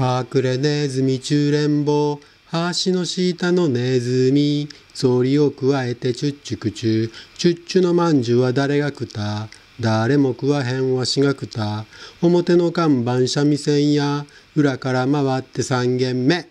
隠れネズミ中連棒橋の下のネズミ草履をくわえてチュッチュクチュチュッチュのまんじゅうは誰が食った誰も食わへんわしがくた表の看板三味線や裏から回って三軒目